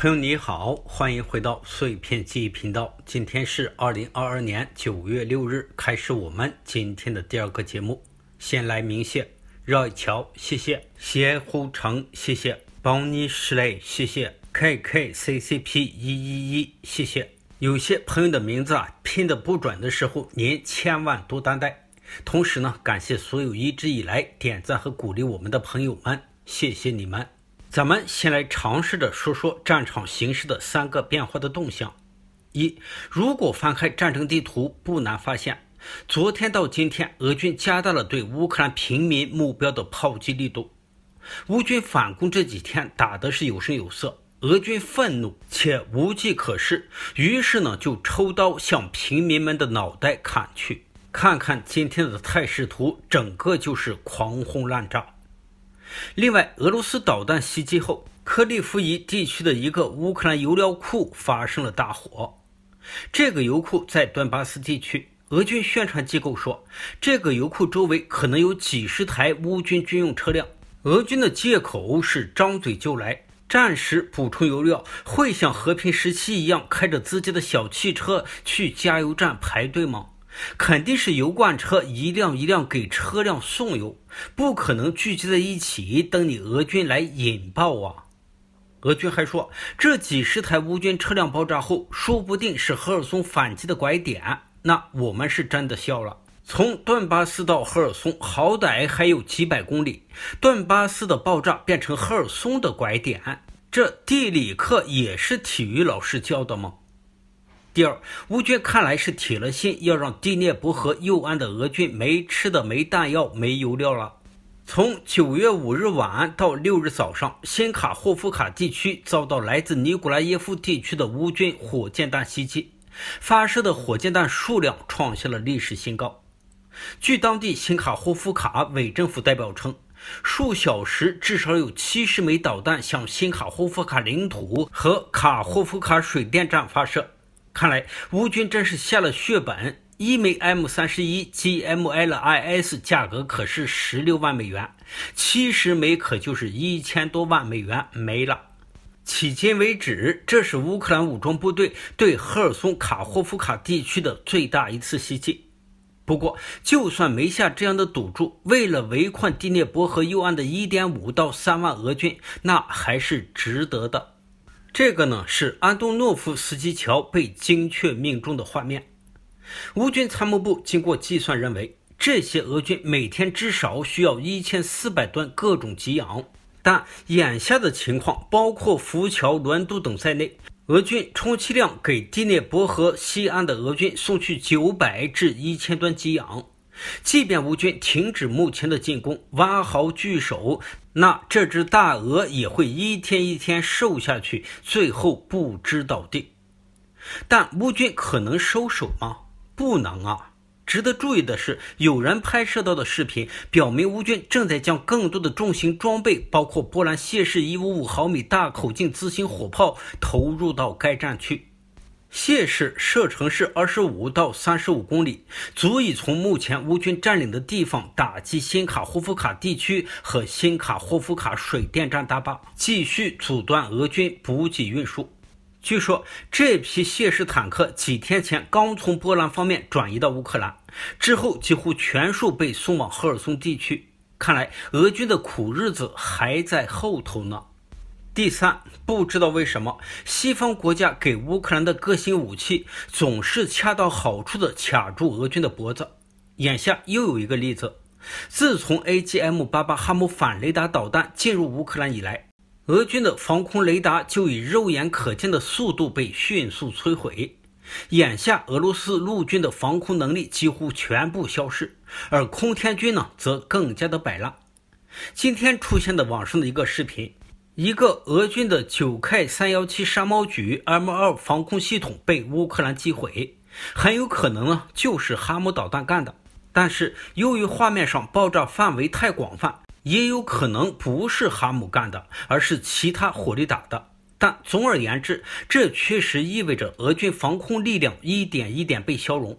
朋友你好，欢迎回到碎片记忆频道。今天是二零二二年九月六日，开始我们今天的第二个节目。先来鸣谢，绕一桥，谢谢；咸虎成，谢谢；邦尼史莱，谢谢；K K C C P 一一一，谢谢。有些朋友的名字啊拼的不准的时候，您千万多担待。同时呢，感谢所有一直以来点赞和鼓励我们的朋友们，谢谢你们。咱们先来尝试着说说战场形势的三个变化的动向。一，如果翻开战争地图，不难发现，昨天到今天，俄军加大了对乌克兰平民目标的炮击力度。乌军反攻这几天打的是有声有色，俄军愤怒且无计可施，于是呢就抽刀向平民们的脑袋砍去。看看今天的态势图，整个就是狂轰滥炸。另外，俄罗斯导弹袭击后，克利夫伊地区的一个乌克兰油料库发生了大火。这个油库在顿巴斯地区，俄军宣传机构说，这个油库周围可能有几十台乌军军用车辆。俄军的借口是张嘴就来，战时补充油料会像和平时期一样开着自己的小汽车去加油站排队吗？肯定是油罐车一辆一辆给车辆送油，不可能聚集在一起等你俄军来引爆啊！俄军还说，这几十台乌军车辆爆炸后，说不定是赫尔松反击的拐点。那我们是真的笑了。从顿巴斯到赫尔松，好歹还有几百公里，顿巴斯的爆炸变成赫尔松的拐点，这地理课也是体育老师教的吗？第二，乌军看来是铁了心要让第聂伯河右岸的俄军没吃的、没弹药、没油料了。从九月五日晚到六日早上，新卡霍夫卡地区遭到来自尼古拉耶夫地区的乌军火箭弹袭击，发射的火箭弹数量创下了历史新高。据当地新卡霍夫卡委政府代表称，数小时至少有七十枚导弹向新卡霍夫卡领土和卡霍夫卡水电站发射。看来乌军真是下了血本，一枚 M 三十一 g m l i s 价格可是十六万美元，七十枚可就是一千多万美元没了。迄今为止，这是乌克兰武装部队对赫尔松卡霍夫卡地区的最大一次袭击。不过，就算没下这样的赌注，为了围困第聂伯河右岸的一点五到三万俄军，那还是值得的。这个呢是安东诺夫斯基桥被精确命中的画面。乌军参谋部经过计算认为，这些俄军每天至少需要一千四百吨各种给养，但眼下的情况，包括浮桥、轮渡等在内，俄军充其量给第聂伯河西岸的俄军送去九百至一千吨给养。即便乌军停止目前的进攻，挖壕聚首，那这只大鹅也会一天一天瘦下去，最后不知倒地。但乌军可能收手吗？不能啊！值得注意的是，有人拍摄到的视频表明，乌军正在将更多的重型装备，包括波兰谢氏155毫米大口径自行火炮，投入到该战区。谢氏射程是二十五到三十五公里，足以从目前乌军占领的地方打击新卡霍夫卡地区和新卡霍夫卡水电站大坝，继续阻断俄军补给运输。据说这批谢氏坦克几天前刚从波兰方面转移到乌克兰，之后几乎全数被送往赫尔松地区。看来俄军的苦日子还在后头呢。第三，不知道为什么，西方国家给乌克兰的各型武器总是恰到好处的卡住俄军的脖子。眼下又有一个例子，自从 A G M 八八哈姆反雷达导弹进入乌克兰以来，俄军的防空雷达就以肉眼可见的速度被迅速摧毁。眼下，俄罗斯陆军的防空能力几乎全部消失，而空天军呢，则更加的摆烂。今天出现的网上的一个视频。一个俄军的九 K 三幺七山猫局 M 二防空系统被乌克兰击毁，很有可能呢就是哈姆导弹干的。但是由于画面上爆炸范围太广泛，也有可能不是哈姆干的，而是其他火力打的。但总而言之，这确实意味着俄军防空力量一点一点被消融，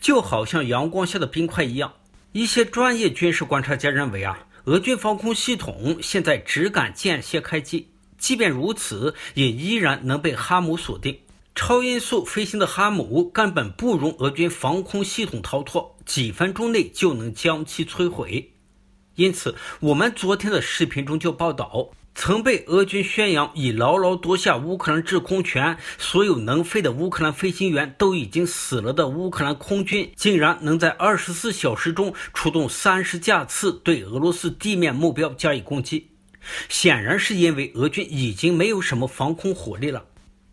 就好像阳光下的冰块一样。一些专业军事观察家认为啊。俄军防空系统现在只敢间歇开机，即便如此，也依然能被哈姆锁定。超音速飞行的哈姆根本不容俄军防空系统逃脱，几分钟内就能将其摧毁。因此，我们昨天的视频中就报道。曾被俄军宣扬已牢牢夺下乌克兰制空权，所有能飞的乌克兰飞行员都已经死了的乌克兰空军，竟然能在二十四小时中出动三十架次对俄罗斯地面目标加以攻击，显然是因为俄军已经没有什么防空火力了。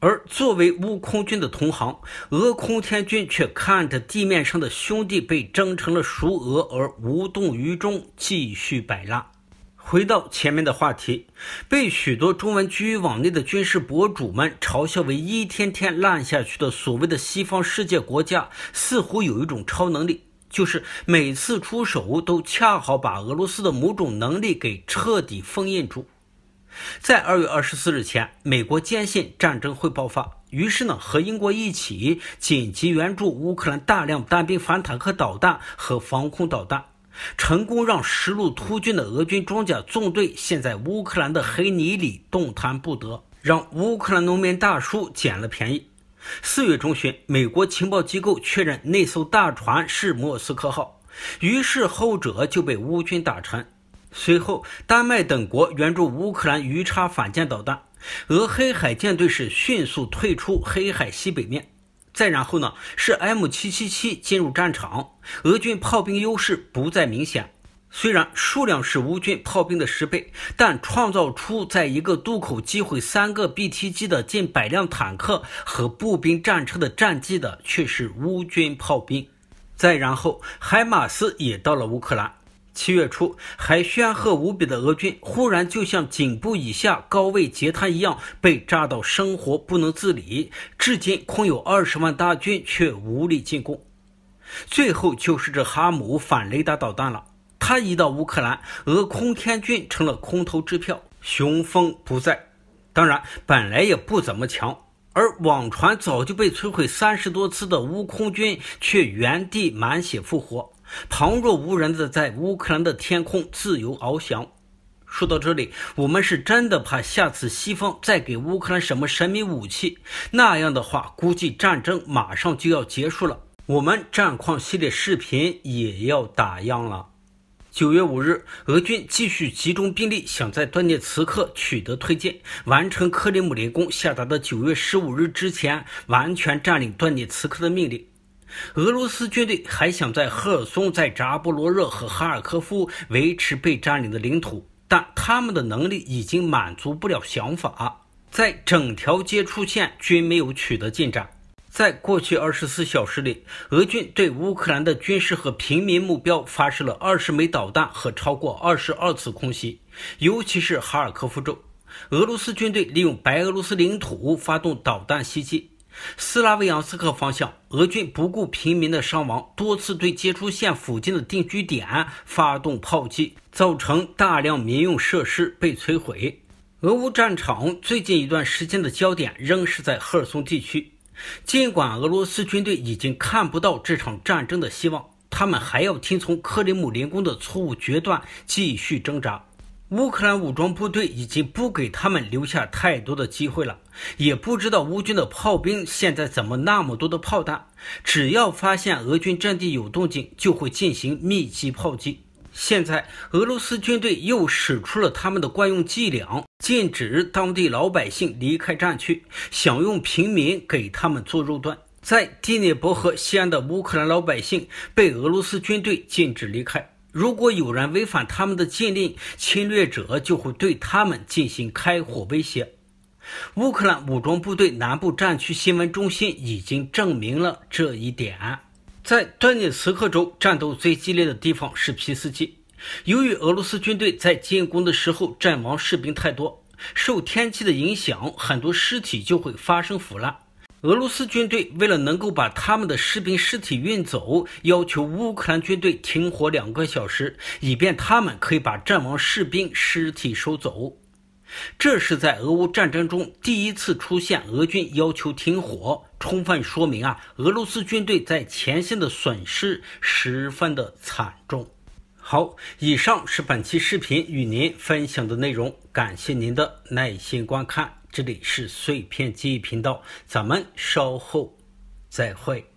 而作为乌空军的同行，俄空天军却看着地面上的兄弟被蒸成了“熟鹅而无动于衷，继续摆烂。回到前面的话题，被许多中文居网内的军事博主们嘲笑为一天天烂下去的所谓的西方世界国家，似乎有一种超能力，就是每次出手都恰好把俄罗斯的某种能力给彻底封印住。在二月二十四日前，美国坚信战争会爆发，于是呢和英国一起紧急援助乌克兰大量单兵反坦克导弹和防空导弹。成功让十路突军的俄军装甲纵队陷在乌克兰的黑泥里动弹不得，让乌克兰农民大叔捡了便宜。四月中旬，美国情报机构确认那艘大船是“莫斯科号”，于是后者就被乌军打沉。随后，丹麦等国援助乌克兰鱼叉反舰导弹，俄黑海舰队是迅速退出黑海西北面。再然后呢，是 M777 进入战场，俄军炮兵优势不再明显。虽然数量是乌军炮兵的十倍，但创造出在一个渡口击毁三个 BT 机的近百辆坦克和步兵战车的战绩的却是乌军炮兵。再然后，海马斯也到了乌克兰。七月初还煊赫无比的俄军，忽然就像颈部以下高位截瘫一样，被炸到生活不能自理。至今空有二十万大军，却无力进攻。最后就是这哈姆反雷达导弹了，它一到乌克兰，俄空天军成了空头支票，雄风不再。当然，本来也不怎么强。而网传早就被摧毁三十多次的乌空军，却原地满血复活。旁若无人的在乌克兰的天空自由翱翔。说到这里，我们是真的怕下次西方再给乌克兰什么神秘武器，那样的话，估计战争马上就要结束了，我们战况系列视频也要打烊了。九月五日，俄军继续集中兵力，想在顿涅茨克取得推进，完成克里姆林宫下达的九月十五日之前完全占领顿涅茨克的命令。俄罗斯军队还想在赫尔松、在扎波罗热和哈尔科夫维持被占领的领土，但他们的能力已经满足不了想法，在整条街出现均没有取得进展。在过去24小时里，俄军对乌克兰的军事和平民目标发射了20枚导弹和超过22次空袭，尤其是哈尔科夫州，俄罗斯军队利用白俄罗斯领土发动导弹袭击。斯拉维扬斯克方向，俄军不顾平民的伤亡，多次对接触线附近的定居点发动炮击，造成大量民用设施被摧毁。俄乌战场最近一段时间的焦点仍是在赫尔松地区。尽管俄罗斯军队已经看不到这场战争的希望，他们还要听从克里姆林宫的错误决断，继续挣扎。乌克兰武装部队已经不给他们留下太多的机会了。也不知道乌军的炮兵现在怎么那么多的炮弹，只要发现俄军阵地有动静，就会进行密集炮击。现在俄罗斯军队又使出了他们的惯用伎俩，禁止当地老百姓离开战区，想用平民给他们做肉盾。在第聂伯河西岸的乌克兰老百姓被俄罗斯军队禁止离开，如果有人违反他们的禁令，侵略者就会对他们进行开火威胁。乌克兰武装部队南部战区新闻中心已经证明了这一点。在顿涅茨克州战斗最激烈的地方是皮斯基。由于俄罗斯军队在进攻的时候阵亡士兵太多，受天气的影响，很多尸体就会发生腐烂。俄罗斯军队为了能够把他们的士兵尸体运走，要求乌克兰军队停火两个小时，以便他们可以把阵亡士兵尸体收走。这是在俄乌战争中第一次出现俄军要求停火，充分说明啊，俄罗斯军队在前线的损失十分的惨重。好，以上是本期视频与您分享的内容，感谢您的耐心观看。这里是碎片记忆频道，咱们稍后再会。